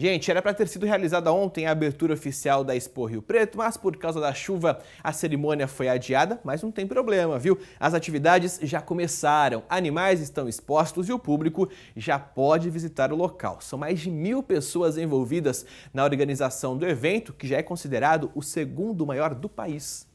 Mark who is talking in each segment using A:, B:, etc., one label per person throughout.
A: Gente, era para ter sido realizada ontem a abertura oficial da Expo Rio Preto, mas por causa da chuva a cerimônia foi adiada, mas não tem problema, viu? As atividades já começaram, animais estão expostos e o público já pode visitar o local. São mais de mil pessoas envolvidas na organização do evento, que já é considerado o segundo maior do país.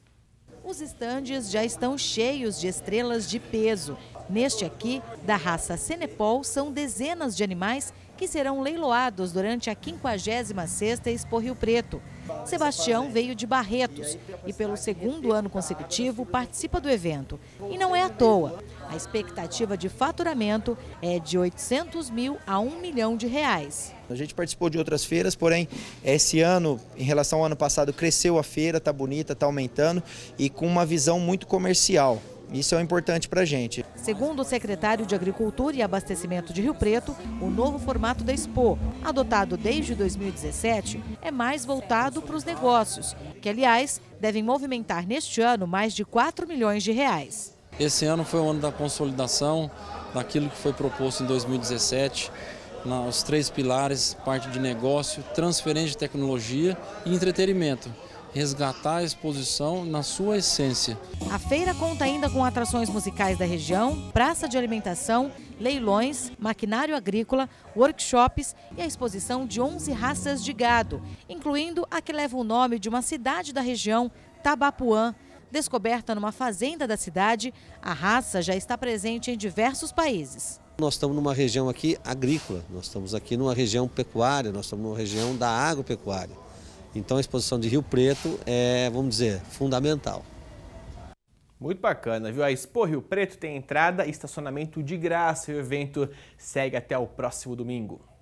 B: Os estandes já estão cheios de estrelas de peso. Neste aqui, da raça Senepol, são dezenas de animais que serão leiloados durante a 56ª Expo Rio Preto. Sebastião veio de Barretos e, pelo segundo ano consecutivo, participa do evento. E não é à toa. A expectativa de faturamento é de 800 mil a 1 milhão de reais. A gente participou
A: de outras feiras, porém, esse ano, em relação ao ano passado, cresceu a feira, está bonita, está aumentando e com uma visão muito comercial. Isso é importante para a gente.
B: Segundo o secretário de Agricultura e Abastecimento de Rio Preto, o novo formato da Expo, adotado desde 2017, é mais voltado para os negócios, que, aliás, devem movimentar neste ano mais de 4 milhões de reais.
C: Esse ano foi o ano da consolidação daquilo que foi proposto em 2017 os três pilares, parte de negócio, transferência de tecnologia e entretenimento resgatar a exposição na sua essência.
B: A feira conta ainda com atrações musicais da região, praça de alimentação, leilões, maquinário agrícola, workshops e a exposição de 11 raças de gado, incluindo a que leva o nome de uma cidade da região, Tabapuã. Descoberta numa fazenda da cidade, a raça já está presente em diversos países.
A: Nós estamos numa região aqui agrícola, nós estamos aqui numa região pecuária, nós estamos numa região da agropecuária. Então a exposição de Rio Preto é, vamos dizer, fundamental. Muito bacana, viu? A Expo Rio Preto tem entrada e estacionamento de graça. O evento segue até o próximo domingo.